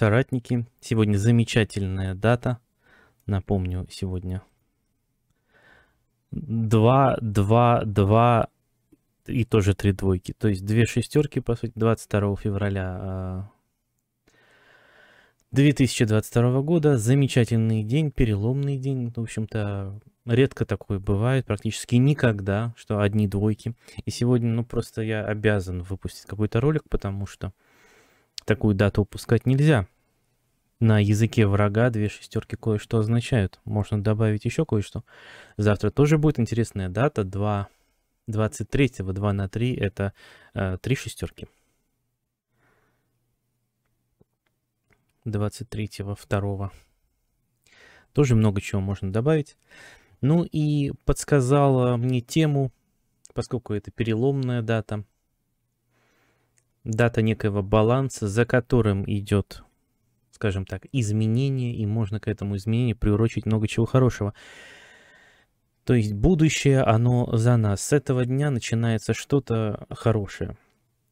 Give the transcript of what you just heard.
соратники. Сегодня замечательная дата. Напомню, сегодня 2, 2, 2 и тоже три двойки. То есть две шестерки, по сути, 22 февраля 2022 э, года. Замечательный день, переломный день. В общем-то, редко такое бывает, практически никогда, что одни двойки. И сегодня, ну, просто я обязан выпустить какой-то ролик, потому что Такую дату упускать нельзя. На языке врага две шестерки кое-что означают. Можно добавить еще кое-что. Завтра тоже будет интересная дата. 2, 23, 2 на 3 это э, 3 шестерки. 23, 2. Тоже много чего можно добавить. Ну и подсказала мне тему, поскольку это переломная дата – дата некого баланса, за которым идет, скажем так, изменение, и можно к этому изменению приурочить много чего хорошего. То есть будущее, оно за нас. С этого дня начинается что-то хорошее.